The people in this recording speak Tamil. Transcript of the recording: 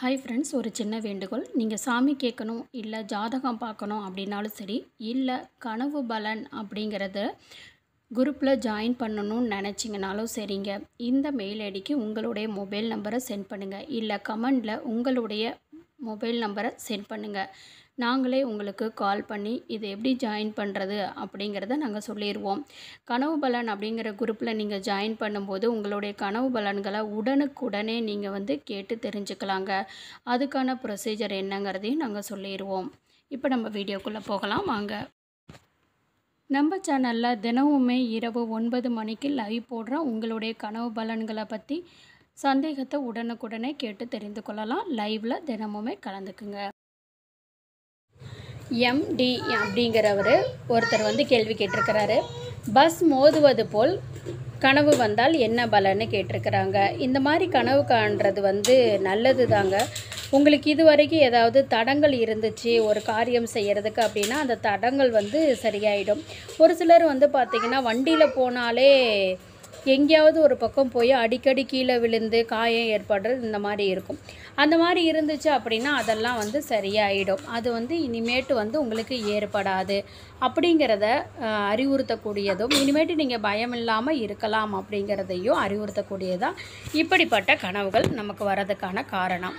ஹாய் ஃப்ரெண்ட்ஸ் ஒரு சின்ன வேண்டுகோள் நீங்கள் சாமி கேட்கணும் இல்லை ஜாதகம் பார்க்கணும் அப்படின்னாலும் சரி இல்லை கனவு பலன் அப்படிங்கிறத குரூப்பில் ஜாயின் பண்ணணும்னு நினச்சிங்கனாலும் சரிங்க இந்த மெயில் ஐடிக்கு உங்களுடைய மொபைல் நம்பரை சென்ட் பண்ணுங்கள் இல்லை கமெண்டில் உங்களுடைய மொபைல் நம்பரை சென்ட் பண்ணுங்கள் நாங்களே உங்களுக்கு கால் பண்ணி இது எப்படி ஜாயின் பண்ணுறது அப்படிங்கிறத நாங்கள் சொல்லிடுவோம் கனவு பலன் அப்படிங்கிற குரூப்பில் நீங்கள் ஜாயின் பண்ணும்போது உங்களுடைய கனவு பலன்களை உடனுக்குடனே நீங்கள் வந்து கேட்டு தெரிஞ்சுக்கலாங்க அதுக்கான ப்ரொசீஜர் என்னங்கிறதையும் நாங்கள் சொல்லிடுவோம் இப்போ நம்ம வீடியோக்குள்ளே போகலாம் வாங்க நம்ம சேனலில் தினமுமே இரவு ஒன்பது மணிக்கு லைவ் போடுற உங்களுடைய கனவு பலன்களை பற்றி சந்தேகத்தை உடனுக்குடனே கேட்டு தெரிந்து கொள்ளலாம் லைவில் தினமுமே கலந்துக்குங்க எம்டி அப்படிங்கிறவர் ஒருத்தர் வந்து கேள்வி கேட்டிருக்கிறாரு பஸ் மோதுவது போல் கனவு வந்தால் என்ன பலன்னு கேட்டிருக்கிறாங்க இந்த மாதிரி கனவு காண்றது வந்து நல்லது தாங்க உங்களுக்கு இது வரைக்கும் ஏதாவது தடங்கள் இருந்துச்சு ஒரு காரியம் செய்கிறதுக்கு அப்படின்னா அந்த தடங்கள் வந்து சரியாயிடும் ஒரு சிலர் வந்து பார்த்திங்கன்னா வண்டியில் போனாலே எங்கேயாவது ஒரு பக்கம் போய் அடிக்கடி கீழே விழுந்து காயம் ஏற்படுறது இந்த மாதிரி இருக்கும் அந்த மாதிரி இருந்துச்சு அப்படின்னா அதெல்லாம் வந்து சரியாயிடும் அது வந்து இனிமேட்டு வந்து உங்களுக்கு ஏற்படாது அப்படிங்கிறத அறிவுறுத்தக்கூடியதும் இனிமேட்டு நீங்கள் பயம் இல்லாமல் இருக்கலாம் அப்படிங்கிறதையும் அறிவுறுத்தக்கூடியதான் இப்படிப்பட்ட கனவுகள் நமக்கு வரதுக்கான காரணம்